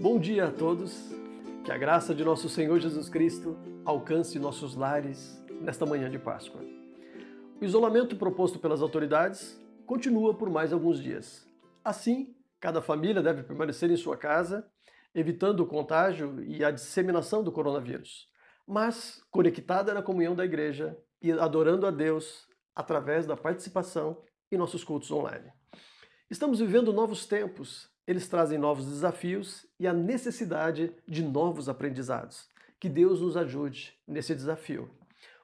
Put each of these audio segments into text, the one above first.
Bom dia a todos. Que a graça de nosso Senhor Jesus Cristo alcance nossos lares nesta manhã de Páscoa. O isolamento proposto pelas autoridades continua por mais alguns dias. Assim, cada família deve permanecer em sua casa, evitando o contágio e a disseminação do coronavírus, mas conectada na comunhão da igreja e adorando a Deus através da participação em nossos cultos online. Estamos vivendo novos tempos eles trazem novos desafios e a necessidade de novos aprendizados. Que Deus nos ajude nesse desafio.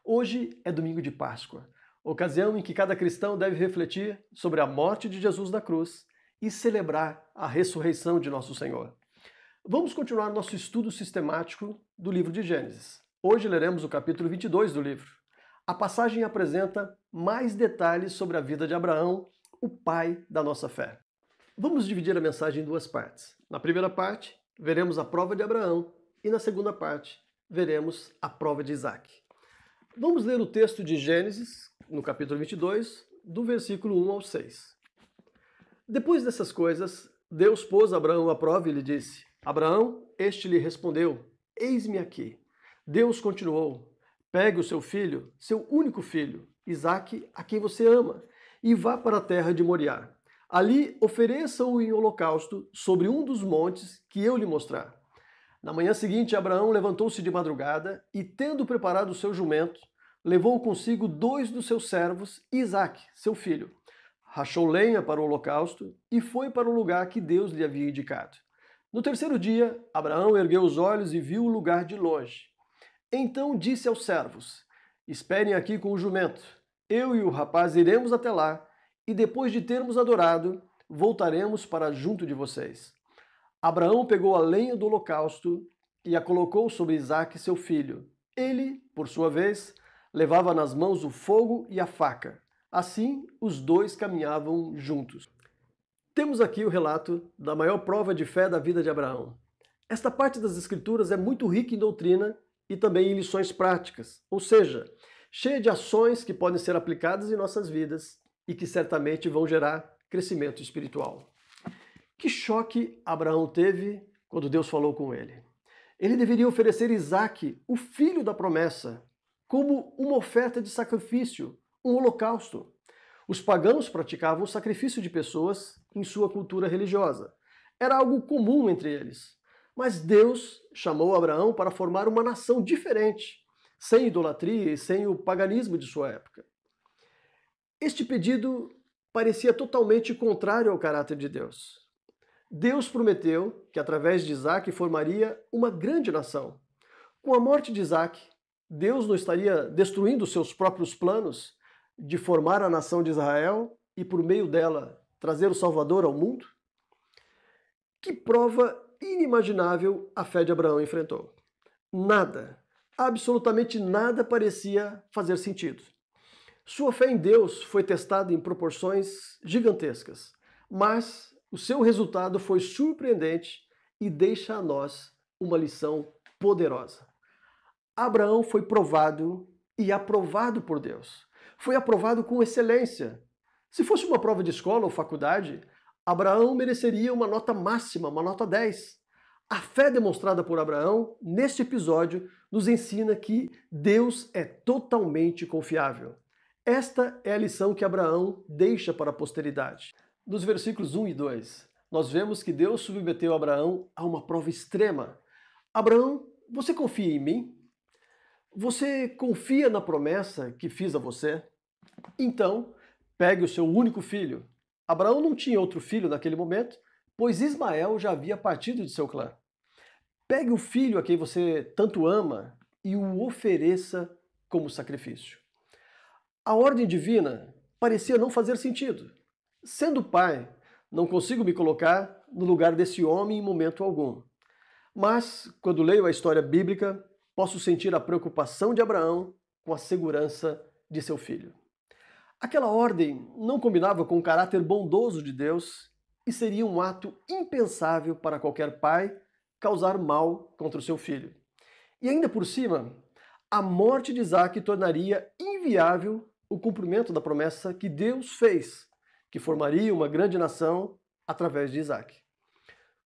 Hoje é domingo de Páscoa, ocasião em que cada cristão deve refletir sobre a morte de Jesus na cruz e celebrar a ressurreição de nosso Senhor. Vamos continuar nosso estudo sistemático do livro de Gênesis. Hoje leremos o capítulo 22 do livro. A passagem apresenta mais detalhes sobre a vida de Abraão, o pai da nossa fé. Vamos dividir a mensagem em duas partes. Na primeira parte, veremos a prova de Abraão e na segunda parte, veremos a prova de Isaac. Vamos ler o texto de Gênesis, no capítulo 22, do versículo 1 ao 6. Depois dessas coisas, Deus pôs Abraão à prova e lhe disse: Abraão, este lhe respondeu: Eis-me aqui. Deus continuou: Pegue o seu filho, seu único filho, Isaque, a quem você ama, e vá para a terra de Moriá. Ali ofereça-o em holocausto sobre um dos montes que eu lhe mostrar. Na manhã seguinte, Abraão levantou-se de madrugada e, tendo preparado o seu jumento, levou consigo dois dos seus servos e Isaque, seu filho. Rachou lenha para o holocausto e foi para o lugar que Deus lhe havia indicado. No terceiro dia, Abraão ergueu os olhos e viu o lugar de longe. Então disse aos servos: Esperem aqui com o jumento. Eu e o rapaz iremos até lá e depois de termos adorado, voltaremos para junto de vocês. Abraão pegou a lenha do holocausto e a colocou sobre Isaque, seu filho. Ele, por sua vez, levava nas mãos o fogo e a faca. Assim, os dois caminhavam juntos. Temos aqui o relato da maior prova de fé da vida de Abraão. Esta parte das Escrituras é muito rica em doutrina e também em lições práticas, ou seja, cheia de ações que podem ser aplicadas em nossas vidas e que certamente vão gerar crescimento espiritual. Que choque Abraão teve quando Deus falou com ele? Ele deveria oferecer Isaac, o filho da promessa, como uma oferta de sacrifício, um holocausto. Os pagãos praticavam o sacrifício de pessoas em sua cultura religiosa. Era algo comum entre eles. Mas Deus chamou Abraão para formar uma nação diferente, sem idolatria e sem o paganismo de sua época. Este pedido parecia totalmente contrário ao caráter de Deus. Deus prometeu que através de Isaac formaria uma grande nação. Com a morte de Isaac, Deus não estaria destruindo seus próprios planos de formar a nação de Israel e, por meio dela, trazer o Salvador ao mundo? Que prova inimaginável a fé de Abraão enfrentou. Nada, absolutamente nada parecia fazer sentido. Sua fé em Deus foi testada em proporções gigantescas, mas o seu resultado foi surpreendente e deixa a nós uma lição poderosa. Abraão foi provado e aprovado por Deus. Foi aprovado com excelência. Se fosse uma prova de escola ou faculdade, Abraão mereceria uma nota máxima, uma nota 10. A fé demonstrada por Abraão neste episódio nos ensina que Deus é totalmente confiável. Esta é a lição que Abraão deixa para a posteridade. Nos versículos 1 e 2, nós vemos que Deus submeteu Abraão a uma prova extrema. Abraão, você confia em mim? Você confia na promessa que fiz a você? Então, pegue o seu único filho. Abraão não tinha outro filho naquele momento, pois Ismael já havia partido de seu clã. Pegue o filho a quem você tanto ama e o ofereça como sacrifício. A ordem divina parecia não fazer sentido. Sendo pai, não consigo me colocar no lugar desse homem em momento algum. Mas, quando leio a história bíblica, posso sentir a preocupação de Abraão com a segurança de seu filho. Aquela ordem não combinava com o caráter bondoso de Deus e seria um ato impensável para qualquer pai causar mal contra o seu filho. E ainda por cima, a morte de Isaac tornaria inviável o cumprimento da promessa que Deus fez, que formaria uma grande nação através de Isaac.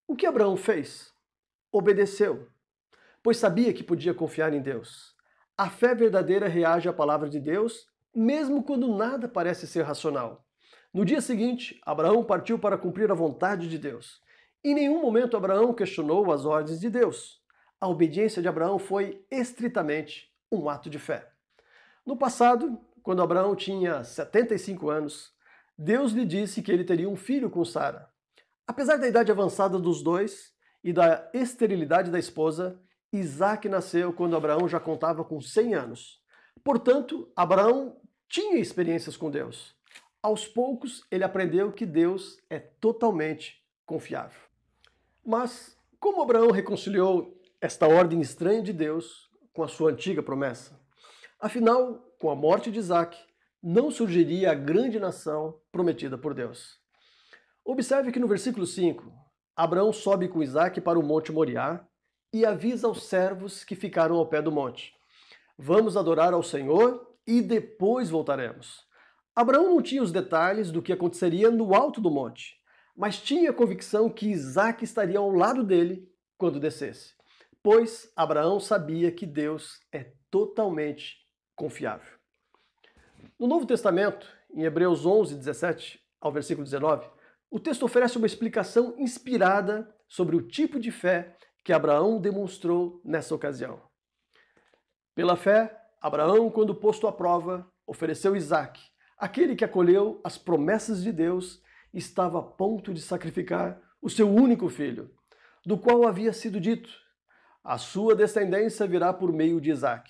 O que Abraão fez? Obedeceu, pois sabia que podia confiar em Deus. A fé verdadeira reage à palavra de Deus, mesmo quando nada parece ser racional. No dia seguinte, Abraão partiu para cumprir a vontade de Deus. Em nenhum momento Abraão questionou as ordens de Deus. A obediência de Abraão foi estritamente um ato de fé. No passado, quando Abraão tinha 75 anos, Deus lhe disse que ele teria um filho com Sara. Apesar da idade avançada dos dois e da esterilidade da esposa, Isaac nasceu quando Abraão já contava com 100 anos. Portanto, Abraão tinha experiências com Deus. Aos poucos, ele aprendeu que Deus é totalmente confiável. Mas como Abraão reconciliou esta ordem estranha de Deus com a sua antiga promessa? Afinal, com a morte de Isaac, não surgiria a grande nação prometida por Deus. Observe que no versículo 5, Abraão sobe com Isaac para o Monte Moriá e avisa aos servos que ficaram ao pé do monte: Vamos adorar ao Senhor e depois voltaremos. Abraão não tinha os detalhes do que aconteceria no alto do monte, mas tinha a convicção que Isaac estaria ao lado dele quando descesse, pois Abraão sabia que Deus é totalmente confiável. No Novo Testamento, em Hebreus 11, 17 ao versículo 19, o texto oferece uma explicação inspirada sobre o tipo de fé que Abraão demonstrou nessa ocasião. Pela fé, Abraão, quando posto à prova, ofereceu Isaac, aquele que acolheu as promessas de Deus, estava a ponto de sacrificar o seu único filho, do qual havia sido dito: A sua descendência virá por meio de Isaac.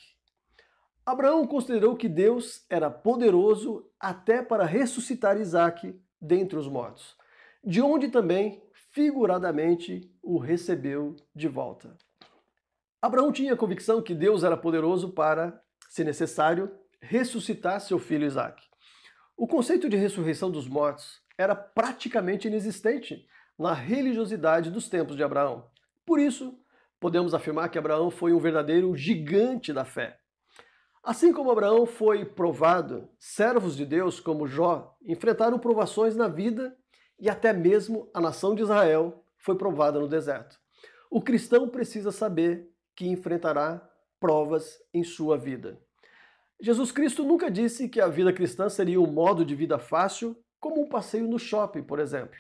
Abraão considerou que Deus era poderoso até para ressuscitar Isaac dentre os mortos, de onde também, figuradamente, o recebeu de volta. Abraão tinha a convicção que Deus era poderoso para, se necessário, ressuscitar seu filho Isaac. O conceito de ressurreição dos mortos era praticamente inexistente na religiosidade dos tempos de Abraão. Por isso, podemos afirmar que Abraão foi um verdadeiro gigante da fé Assim como Abraão foi provado, servos de Deus como Jó enfrentaram provações na vida e até mesmo a nação de Israel foi provada no deserto. O cristão precisa saber que enfrentará provas em sua vida. Jesus Cristo nunca disse que a vida cristã seria um modo de vida fácil, como um passeio no shopping, por exemplo.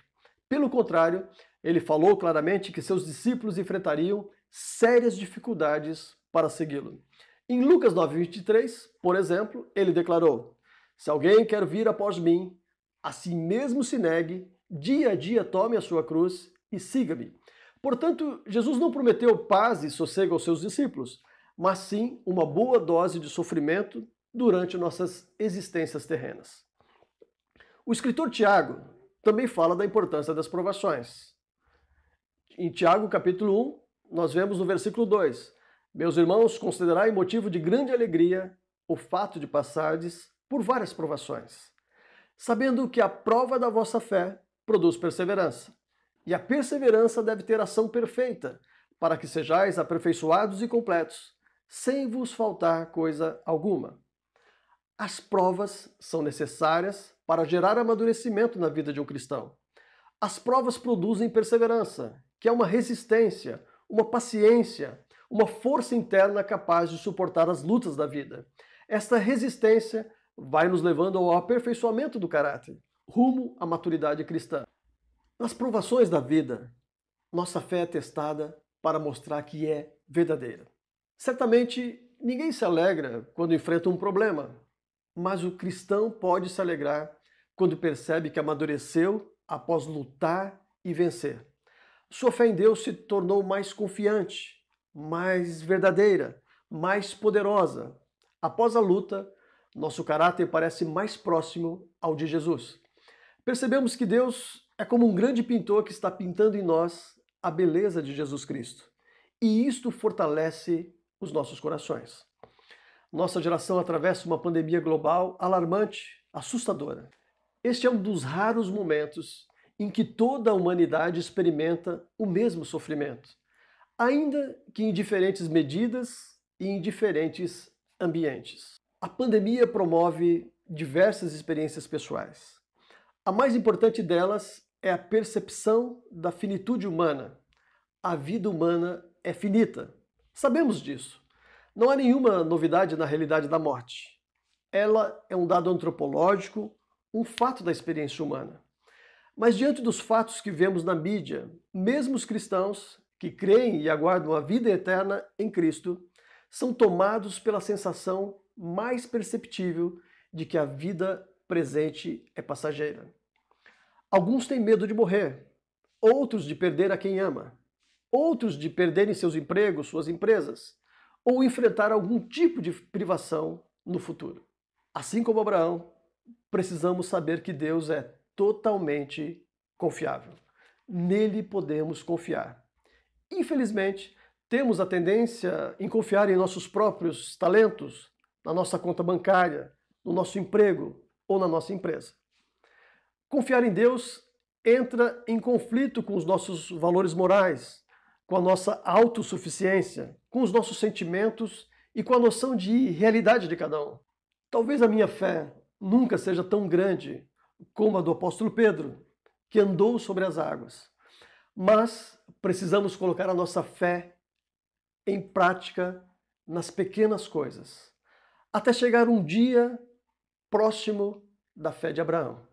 Pelo contrário, ele falou claramente que seus discípulos enfrentariam sérias dificuldades para segui-lo. Em Lucas 9:23, por exemplo, ele declarou: Se alguém quer vir após mim, a si mesmo se negue, dia a dia tome a sua cruz e siga-me. Portanto, Jesus não prometeu paz e sossego aos seus discípulos, mas sim uma boa dose de sofrimento durante nossas existências terrenas. O escritor Tiago também fala da importância das provações. Em Tiago, capítulo 1, nós vemos no versículo 2: meus irmãos, considerai motivo de grande alegria o fato de passardes por várias provações, sabendo que a prova da vossa fé produz perseverança. E a perseverança deve ter ação perfeita, para que sejais aperfeiçoados e completos, sem vos faltar coisa alguma. As provas são necessárias para gerar amadurecimento na vida de um cristão. As provas produzem perseverança, que é uma resistência, uma paciência, uma força interna capaz de suportar as lutas da vida. Esta resistência vai nos levando ao aperfeiçoamento do caráter, rumo à maturidade cristã. Nas provações da vida, nossa fé é testada para mostrar que é verdadeira. Certamente, ninguém se alegra quando enfrenta um problema, mas o cristão pode se alegrar quando percebe que amadureceu após lutar e vencer. Sua fé em Deus se tornou mais confiante, mais verdadeira, mais poderosa. Após a luta, nosso caráter parece mais próximo ao de Jesus. Percebemos que Deus é como um grande pintor que está pintando em nós a beleza de Jesus Cristo. E isto fortalece os nossos corações. Nossa geração atravessa uma pandemia global alarmante, assustadora. Este é um dos raros momentos em que toda a humanidade experimenta o mesmo sofrimento ainda que em diferentes medidas e em diferentes ambientes. A pandemia promove diversas experiências pessoais. A mais importante delas é a percepção da finitude humana. A vida humana é finita. Sabemos disso. Não há nenhuma novidade na realidade da morte. Ela é um dado antropológico, um fato da experiência humana. Mas diante dos fatos que vemos na mídia, mesmo os cristãos que creem e aguardam a vida eterna em Cristo, são tomados pela sensação mais perceptível de que a vida presente é passageira. Alguns têm medo de morrer, outros de perder a quem ama, outros de perderem seus empregos, suas empresas, ou enfrentar algum tipo de privação no futuro. Assim como Abraão, precisamos saber que Deus é totalmente confiável. Nele podemos confiar. Infelizmente, temos a tendência em confiar em nossos próprios talentos, na nossa conta bancária, no nosso emprego ou na nossa empresa. Confiar em Deus entra em conflito com os nossos valores morais, com a nossa autossuficiência, com os nossos sentimentos e com a noção de realidade de cada um. Talvez a minha fé nunca seja tão grande como a do apóstolo Pedro, que andou sobre as águas, mas precisamos colocar a nossa fé em prática nas pequenas coisas, até chegar um dia próximo da fé de Abraão.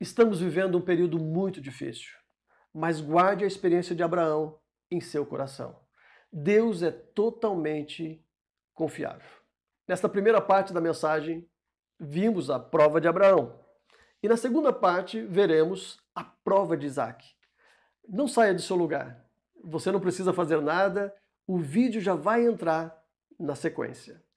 Estamos vivendo um período muito difícil, mas guarde a experiência de Abraão em seu coração. Deus é totalmente confiável. Nesta primeira parte da mensagem, vimos a prova de Abraão. E na segunda parte, veremos a prova de Isaac não saia do seu lugar. Você não precisa fazer nada, o vídeo já vai entrar na sequência.